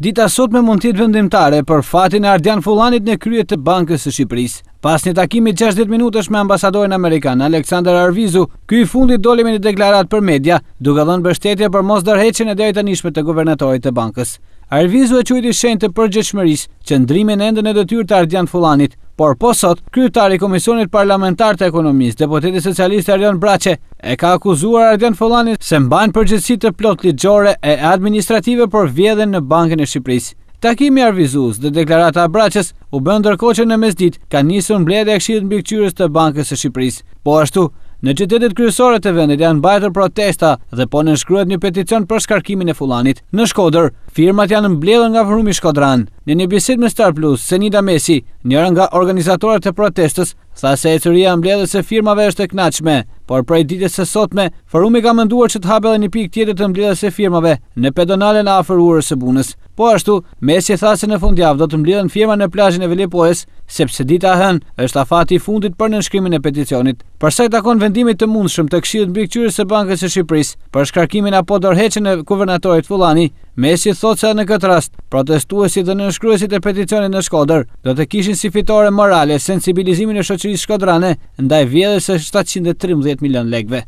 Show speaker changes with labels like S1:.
S1: Dita sot me mund tjetë vendimtare për fatin e Ardian Fulanit në kryet të bankës e Shqipëris. Pas një takimi 60 minutësh me ambasadorin Amerikan Aleksandar Arvizu, këj fundit doli me një deklarat për media, duke dhe në bështetje për mos dërheqen e dhejta nishme të guvernatorit të bankës. Arvizu e qujti shenë të përgjëshmëris që ndrimin endën e dëtyr të Ardian Fulanit Por po sot, kryetari i Komisionit Parlamentar të Ekonomisë, deputeti socialist Arjon Braçe, e ka akuzuar Arjon Follanin se mban përgjegjësi të plot ligjore e administrative për vjedhjen në Bankën e Shqipërisë. Takimi Arvizus dhe deklarata e Braçes u bën ndërkohë që në mesditë ka nisur mbledhja e këshillit mbikëqyrës të Bankës së Shqipërisë. Po ashtu, Në qytetit kryesore të vendit janë mbajtur protesta dhe po nënshkruhet një peticion për shkarkimin e fulanit. Në Shkodër, firmat janë mbledhur nga Forumi Shkodran. Në një bisedë me Star Plus, Senida Mesi, njërën nga organizatorët e protestës, tha se ecuria e mbledhjes së firmave është e kënaqshme, por prej ditës së sotme, Forumi ka menduar që të hapë një pikë tjetër të mbledhjes së firmave në pedonale në aferurës e bunës. Po ashtu, Messi tha në fundjavë do të mblidhen firma në plazhin e Velipoes, sepse dita hën është afati i fundit për nënshkrimin e peticionit. Përsa i takon vendimit të mundshëm të Këshillit Mbikëqyrës së Bankës së Shqipërisë për shkarkimin apo dorëheqjen e guvernatorit Fullani, Messi thotë se në këtë rast protestuesit dhe nënshkruesit e peticionit në Shkodër do të kishin si fitore morale sensibilizimin e shoqërisë shkodrane ndaj vjedhës së 713 milion lekëve.